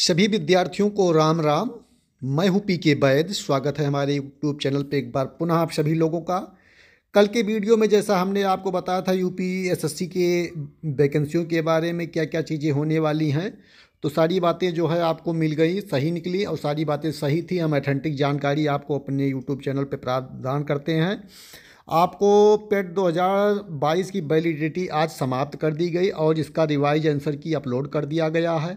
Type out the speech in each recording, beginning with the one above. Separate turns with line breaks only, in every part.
सभी विद्यार्थियों को राम राम मैं हूँ पी के वैद स्वागत है हमारे यूट्यूब चैनल पे एक बार पुनः आप सभी लोगों का कल के वीडियो में जैसा हमने आपको बताया था यूपी एसएससी के वैकेंसियों के बारे में क्या क्या चीज़ें होने वाली हैं तो सारी बातें जो है आपको मिल गई सही निकली और सारी बातें सही थी हम अथेंटिक जानकारी आपको अपने यूट्यूब चैनल पर प्रदान करते हैं आपको पेट 2022 e की वैलिडिटी आज समाप्त कर दी गई और इसका रिवाइज आंसर की अपलोड कर दिया गया है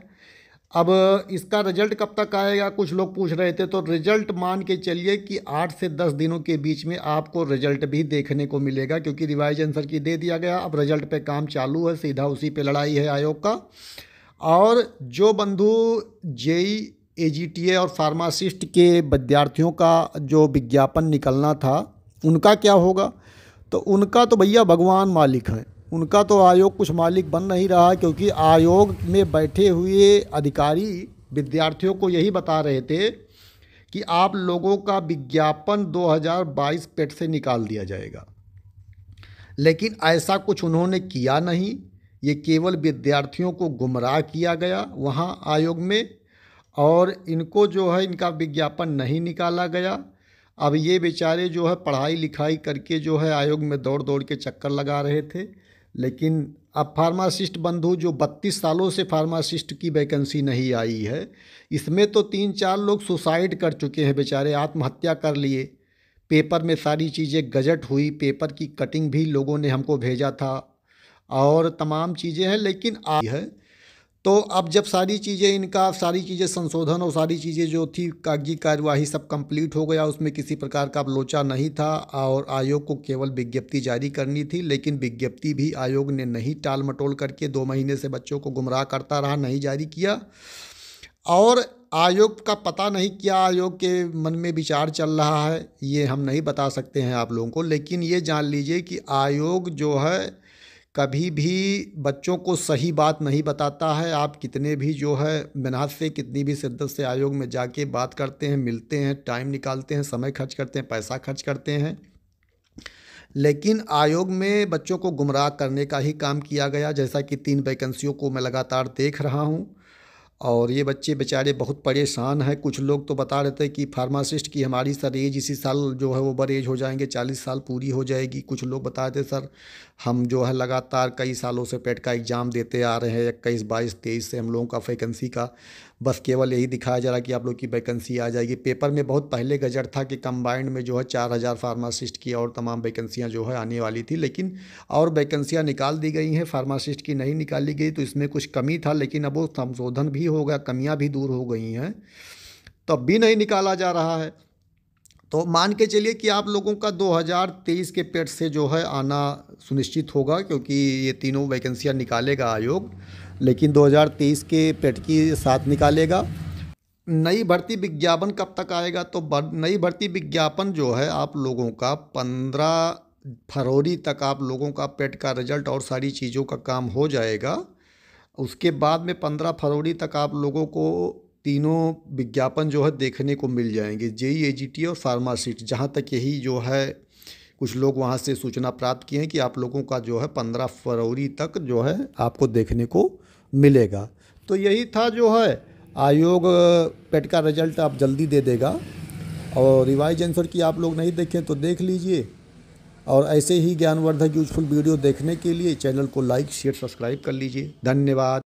अब इसका रिजल्ट कब तक आएगा कुछ लोग पूछ रहे थे तो रिजल्ट मान के चलिए कि आठ से दस दिनों के बीच में आपको रिजल्ट भी देखने को मिलेगा क्योंकि रिवाइज आंसर की दे दिया गया अब रिजल्ट पे काम चालू है सीधा उसी पे लड़ाई है आयोग का और जो बंधु जेई ए और फार्मासिस्ट के विद्यार्थियों का जो विज्ञापन निकलना था उनका क्या होगा तो उनका तो भैया भगवान मालिक हैं उनका तो आयोग कुछ मालिक बन नहीं रहा क्योंकि आयोग में बैठे हुए अधिकारी विद्यार्थियों को यही बता रहे थे कि आप लोगों का विज्ञापन 2022 पेट से निकाल दिया जाएगा लेकिन ऐसा कुछ उन्होंने किया नहीं ये केवल विद्यार्थियों को गुमराह किया गया वहाँ आयोग में और इनको जो है इनका विज्ञापन नहीं निकाला गया अब ये बेचारे जो है पढ़ाई लिखाई करके जो है आयोग में दौड़ दौड़ के चक्कर लगा रहे थे लेकिन अब फार्मासिस्ट बंधु जो 32 सालों से फार्मासिस्ट की वैकेंसी नहीं आई है इसमें तो तीन चार लोग सुसाइड कर चुके हैं बेचारे आत्महत्या कर लिए पेपर में सारी चीज़ें गजट हुई पेपर की कटिंग भी लोगों ने हमको भेजा था और तमाम चीज़ें हैं लेकिन आई है तो अब जब सारी चीज़ें इनका सारी चीज़ें संशोधन और सारी चीज़ें जो थी कागजी कार्यवाही सब कंप्लीट हो गया उसमें किसी प्रकार का अब लोचा नहीं था और आयोग को केवल विज्ञप्ति जारी करनी थी लेकिन विज्ञप्ति भी आयोग ने नहीं टाल मटोल करके दो महीने से बच्चों को गुमराह करता रहा नहीं जारी किया और आयोग का पता नहीं क्या आयोग के मन में विचार चल रहा है ये हम नहीं बता सकते हैं आप लोगों को लेकिन ये जान लीजिए कि आयोग जो है कभी भी बच्चों को सही बात नहीं बताता है आप कितने भी जो है मिनाज से कितनी भी शिद्दत से आयोग में जाके बात करते हैं मिलते हैं टाइम निकालते हैं समय खर्च करते हैं पैसा खर्च करते हैं लेकिन आयोग में बच्चों को गुमराह करने का ही काम किया गया जैसा कि तीन वैकेंसियों को मैं लगातार देख रहा हूँ और ये बच्चे बेचारे बहुत परेशान हैं कुछ लोग तो बता रहे थे कि फार्मासिस्ट की हमारी सर एज इसी साल जो है ओवर एज हो जाएंगे चालीस साल पूरी हो जाएगी कुछ लोग बता रहे थे सर हम जो है लगातार कई सालों से पेट का एग्ज़ाम देते आ रहे हैं इक्कीस बाईस तेईस से हम लोगों का वैकेंसी का बस केवल यही दिखाया जा रहा कि आप लोग की वैकेंसी आ जाएगी पेपर में बहुत पहले गजट था कि कंबाइंड में जो है चार हज़ार फार्मासिस्ट की और तमाम वैकेंसियाँ जो है आने वाली थी लेकिन और वैकेंसियाँ निकाल दी गई हैं फार्मासिस्ट की नहीं निकाली गई तो इसमें कुछ कमी था लेकिन अब वो संशोधन भी भी हो गया कमियाँ भी दूर हो गई हैं तब भी नहीं निकाला जा रहा है तो मान के चलिए कि आप लोगों का 2023 के पेट से जो है आना सुनिश्चित होगा क्योंकि ये तीनों वैकेंसियाँ निकालेगा आयोग लेकिन 2023 के पेट की साथ निकालेगा नई भर्ती विज्ञापन कब तक आएगा तो नई भर्ती विज्ञापन जो है आप लोगों का पंद्रह फरवरी तक आप लोगों का पेट का रिजल्ट और सारी चीज़ों का काम हो जाएगा उसके बाद में पंद्रह फरवरी तक आप लोगों को तीनों विज्ञापन जो है देखने को मिल जाएंगे जेई ए जी टी और फार्मासिट जहाँ तक यही जो है कुछ लोग वहाँ से सूचना प्राप्त किए हैं कि आप लोगों का जो है पंद्रह फरवरी तक जो है आपको देखने को मिलेगा तो यही था जो है आयोग पेट का रिजल्ट आप जल्दी दे देगा और रिवाइज आंसर की आप लोग नहीं देखें तो देख लीजिए और ऐसे ही ज्ञानवर्धक यूजफुल वीडियो देखने के लिए चैनल को लाइक शेयर सब्सक्राइब कर लीजिए धन्यवाद